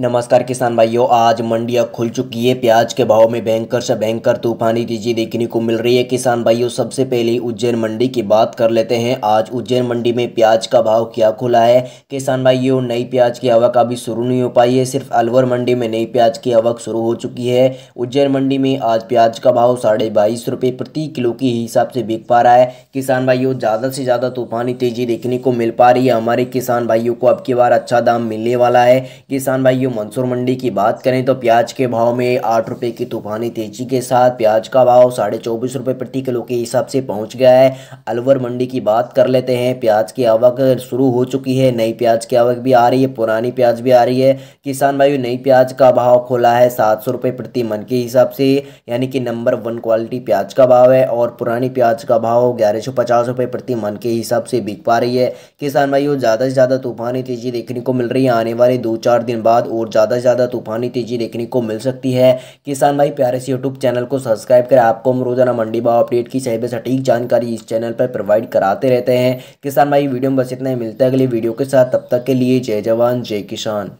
नमस्कार किसान भाइयों आज मंडियां खुल चुकी है प्याज के भाव में भयंकर से भयंकर तूफानी तेजी देखने को मिल रही है किसान भाइयों सबसे पहले उज्जैन मंडी की बात कर लेते हैं आज उज्जैन मंडी में प्याज का भाव क्या खुला है किसान भाइयों नई प्याज की आवक अभी शुरू नहीं हो पाई है सिर्फ अलवर मंडी में नई प्याज की आवक शुरू हो चुकी है उज्जैन मंडी में आज प्याज का भाव साढ़े बाईस प्रति किलो के हिसाब से बिक पा रहा है किसान भाइयों ज़्यादा से ज़्यादा तूफानी तेजी देखने को मिल पा रही है हमारे किसान भाइयों को अब की बार अच्छा दाम मिलने वाला है किसान भाइयों वीडियो मंसूर मंडी की बात करें तो प्याज के भाव में आठ रुपये की तूफानी तेजी के साथ प्याज का भाव साढ़े चौबीस रुपये प्रति किलो के हिसाब से पहुंच गया है अलवर मंडी की बात कर लेते हैं प्याज की आवक शुरू हो चुकी है नई प्याज की आवक भी आ रही है पुरानी प्याज भी आ रही है किसान भाई नई प्याज का भाव खोला है सात सौ प्रति मन के हिसाब से यानी कि नंबर वन क्वालिटी प्याज का भाव है और पुरानी प्याज का भाव ग्यारह सौ पचास रुपये प्रति मन के हिसाब से बिक पा रही है किसान भाई ज़्यादा से ज़्यादा तूफानी तेजी देखने को मिल रही है आने वाले दो चार दिन बाद और ज़्यादा से ज़्यादा तूफानी तेज़ी देखने को मिल सकती है किसान भाई प्यारे से यूट्यूब चैनल को सब्सक्राइब करें आपको हम रोज़ाना मंडी भाव अपडेट की सही सटीक जानकारी इस चैनल पर प्रोवाइड कराते रहते हैं किसान भाई वीडियो में बस इतना ही मिलता है अगली वीडियो के साथ तब तक के लिए जय जवान जय किसान